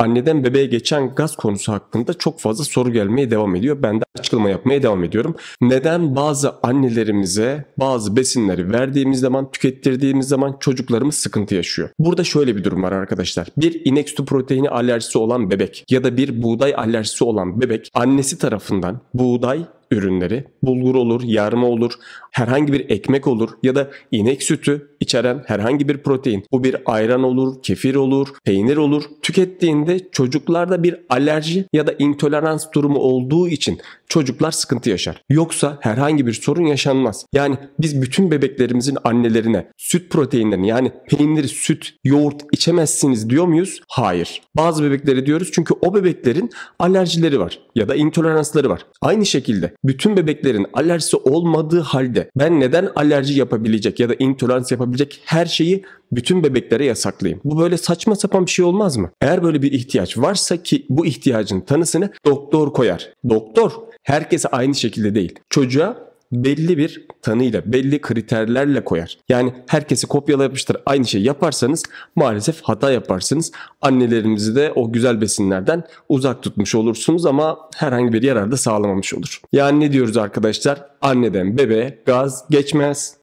anneden bebeğe geçen gaz konusu hakkında çok fazla soru gelmeye devam ediyor. Ben de açıklama yapmaya devam ediyorum. Neden bazı annelerimize bazı besinleri verdiğimiz zaman, tükettirdiğimiz zaman çocuklarımız sıkıntı yaşıyor? Burada şöyle bir durum var arkadaşlar. Bir inek sütü proteini alerjisi olan bebek ya da bir buğday alerjisi olan bebek annesi tarafından buğday ürünleri, bulgur olur, yarma olur, herhangi bir ekmek olur ya da inek sütü içeren herhangi bir protein. Bu bir ayran olur, kefir olur, peynir olur. Tükettiğinde çocuklarda bir alerji ya da intolerans durumu olduğu için çocuklar sıkıntı yaşar. Yoksa herhangi bir sorun yaşanmaz. Yani biz bütün bebeklerimizin annelerine süt proteinlerini yani peynir, süt, yoğurt içemezsiniz diyor muyuz? Hayır. Bazı bebekleri diyoruz çünkü o bebeklerin alerjileri var ya da intoleransları var. Aynı şekilde bütün bebeklerin alerjisi olmadığı halde ben neden alerji yapabilecek ya da intolerans yapabilecek her şeyi bütün bebeklere yasaklayayım? Bu böyle saçma sapan bir şey olmaz mı? Eğer böyle bir ihtiyaç varsa ki bu ihtiyacın tanısını doktor koyar. Doktor herkese aynı şekilde değil. Çocuğa belli bir tanıyla, belli kriterlerle koyar. Yani herkesi kopyala yapıştır aynı şey yaparsanız maalesef hata yaparsınız. Annelerimizi de o güzel besinlerden uzak tutmuş olursunuz ama herhangi bir yarar da sağlamamış olur. Yani ne diyoruz arkadaşlar? Anneden bebeğe gaz geçmez.